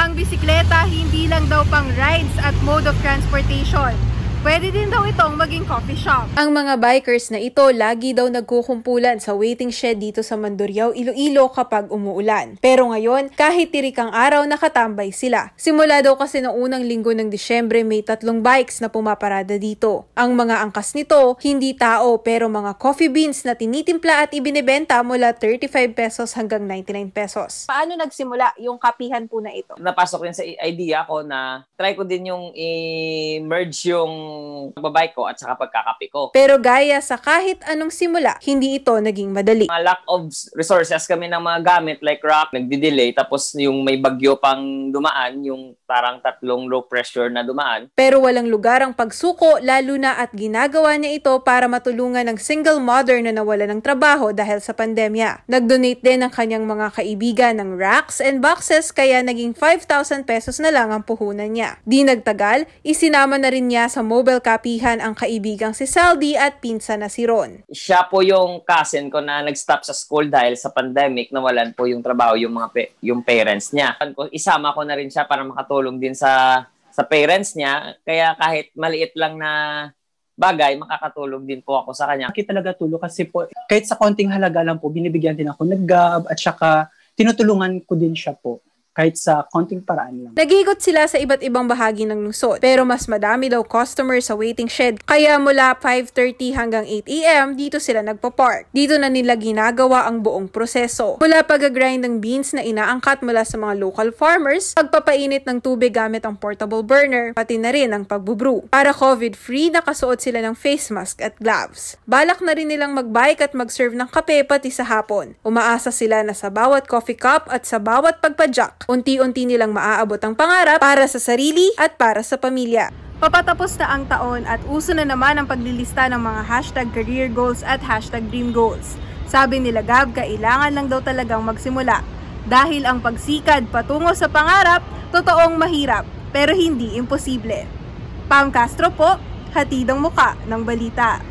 ang bisikleta hindi lang daw pang rides at mode of transportation Pwede din daw itong maging coffee shop. Ang mga bikers na ito lagi daw nagkukumpulan sa waiting shed dito sa Mandurriao, Iloilo kapag umuulan. Pero ngayon, kahit tirikang araw nakatambay sila. Simula daw kasi noong unang linggo ng Disyembre may tatlong bikes na pumaparada dito. Ang mga angkas nito, hindi tao pero mga coffee beans na tinitimpla at ibinebenta mula 35 pesos hanggang 99 pesos. Paano nagsimula yung kapihan po na ito? Napasok rin sa idea ko na try ko din yung i-merge yung pagbabike ko at saka pagkakape ko. Pero gaya sa kahit anong simula, hindi ito naging madali. Mga lack of resources kami ng mga gamit like rock, nagdi-delay. Tapos yung may bagyo pang dumaan, yung parang tatlong low pressure na dumaan. Pero walang lugar ang pagsuko lalo na at ginagawa niya ito para matulungan ng single mother na nawala ng trabaho dahil sa pandemya. Nag-donate din ang kanyang mga kaibigan ng racks and boxes kaya naging 5,000 pesos na lang ang puhunan niya. Di nagtagal, isinama na rin niya sa mobile Nobel kapihan ang kaibigang si Saldi at pinsan na si Ron. Siya po yung cousin ko na nag-stop sa school dahil sa pandemic, nawalan po yung trabaho yung mga pe- yung parents niya. Isama ko na rin siya para makatulong din sa sa parents niya. Kaya kahit maliit lang na bagay, makakatulog din po ako sa kanya. Kaya talaga tulog kasi po, kahit sa konting halaga lang po, binibigyan din ako ng gab at saka tinutulungan ko din siya po kahit sa konting paraan lang. Naghigot sila sa iba't ibang bahagi ng lungsod, pero mas madami daw customers sa waiting shed. Kaya mula 5.30 hanggang 8am, dito sila nagpo-park. Dito na nila ginagawa ang buong proseso. Mula pag-grind ng beans na inaangkat mula sa mga local farmers, pagpapainit ng tubig gamit ang portable burner, pati na rin ang pagbubrew. Para COVID-free, nakasuot sila ng face mask at gloves. Balak na rin nilang magbike at mag-serve ng kape pati sa hapon. Umaasa sila na sa bawat coffee cup at sa bawat pagpadyak, Unti-unti nilang maaabot ang pangarap para sa sarili at para sa pamilya. Papatapos na ang taon at uso na naman ang paglilista ng mga hashtag career goals at hashtag dream goals. Sabi nila Gab, kailangan lang daw talagang magsimula. Dahil ang pagsikad patungo sa pangarap, totoong mahirap, pero hindi imposible. Pam Castro po, hatidang muka ng balita.